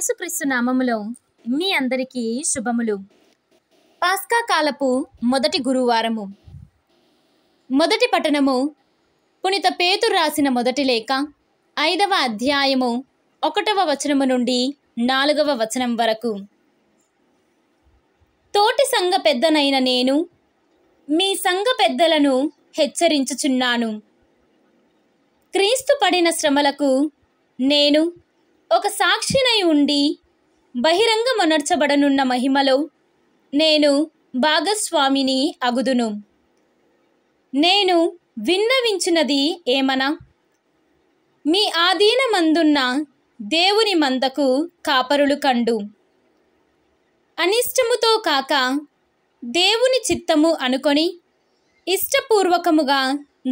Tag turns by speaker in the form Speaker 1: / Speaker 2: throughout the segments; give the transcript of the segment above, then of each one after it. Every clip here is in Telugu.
Speaker 1: యేసుక్రీస్తు నామములో మీ అందరికీ శుభములు పాస్కా కాలపు మొదటి గురువారము మొదటి పట్టణము పునిత పేతురు రాసిన మొదటి లేఖ ఐదవ అధ్యాయము ఒకటవ వచనము నుండి నాలుగవ వచనం వరకు తోటి సంఘ పెద్దనైన నేను మీ సంఘ పెద్దలను హెచ్చరించుచున్నాను క్రీస్తు పడిన శ్రమలకు నేను ఒక సాక్షినై ఉండి బహిరంగమనర్చబడనున్న మహిమలో నేను భాగస్వామిని అగుదును నేను విన్నవించినది ఏమనా మీ ఆధీనమందున్న దేవుని మందకు కాపరులు కండు అనిష్టముతో కాక దేవుని చిత్తము అనుకొని ఇష్టపూర్వకముగా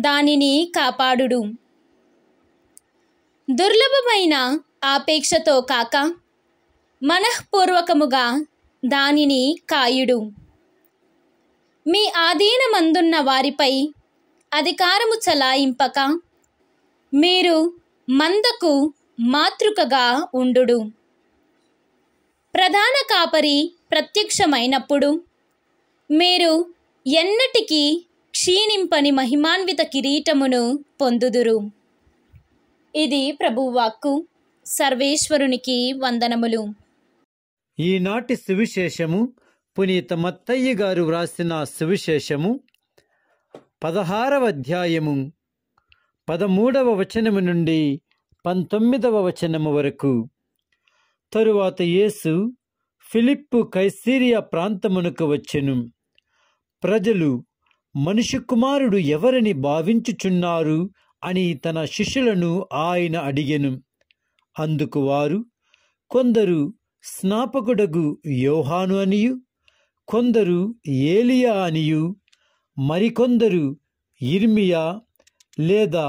Speaker 1: దానిని కాపాడుడు దుర్లభమైన ఆపేక్షతో కాక మనఃపూర్వకముగా దానిని కాయుడు మీ ఆధీనమందున్న వారిపై అధికారము చలాయింపక మీరు మందకు మాతృకగా ఉండు ప్రధాన కాపరి ప్రత్యక్షమైనప్పుడు మీరు ఎన్నటికీ క్షీణింపని మహిమాన్విత కిరీటమును పొందుదురు ఇది ప్రభువాక్కు సర్వేశ్వరునికి వందనములు
Speaker 2: ఈనాటి సువిశేషము పునీత మత్తయ్య గారు వ్రాసిన సువిశేషము పదహారవ అధ్యాయము పదమూడవ వచనము నుండి పంతొమ్మిదవ వచనము వరకు తరువాత యేసు ఫిలిప్పు కైసీరియా ప్రాంతమునకు వచ్చెను ప్రజలు మనిషి కుమారుడు ఎవరిని భావించుచున్నారు అని తన శిష్యులను ఆయన అడిగెను అందుకు వారు కొందరు స్నాపకుడగు యోహాను అనియు కొందరు ఏలియా అనియు మరికొందరు ఇర్మియా లేదా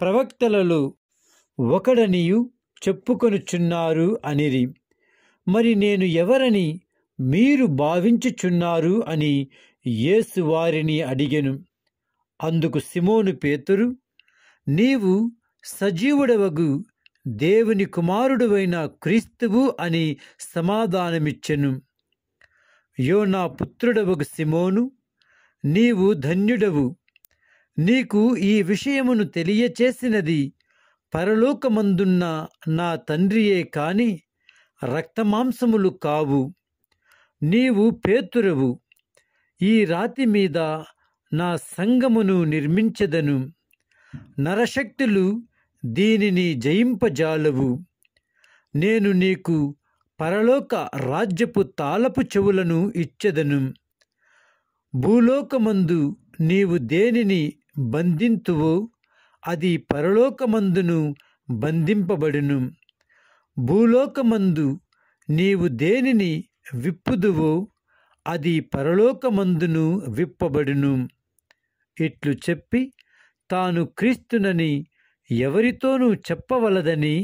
Speaker 2: ప్రవక్తలలో ఒకడనియు చెప్పుకొనుచున్నారు అనిరి మరి నేను ఎవరని మీరు భావించుచున్నారు అని యేసు వారిని అడిగెను అందుకు సిమోను పేతురు నీవు సజీవుడవగు దేవుని కుమారుడువైన క్రీస్తువు అని సమాధానమిచ్చెను యో నా పుత్రుడవగు సిమోను నీవు ధన్యుడవు నీకు ఈ విషయమును తెలియచేసినది పరలోకమందున్న నా తండ్రియే కాని రక్తమాంసములు కావు నీవు పేతురవు ఈ రాతి మీద నా సంగమును నిర్మించదను నరశక్తులు దీనిని జయింపజాలవు నేను నీకు పరలోక రాజ్యపు తాళపు చెవులను ఇచ్చెదను భూలోకమందు నీవు దేనిని బంధింతువో అది పరలోకమందును బంధింపబడును భూలోకమందు నీవు దేనిని విప్పుదువో అది పరలోకమందును విప్పబడును ఇట్లు చెప్పి తాను క్రీస్తునని ఎవరితోనూ చెప్పవలదని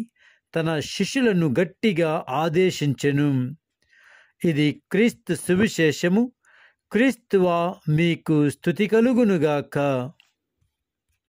Speaker 2: తన శిష్యులను గట్టిగా ఆదేశించెను ఇది క్రీస్తు సువిశేషము క్రీస్తువా మీకు స్థుతి కలుగునుగాక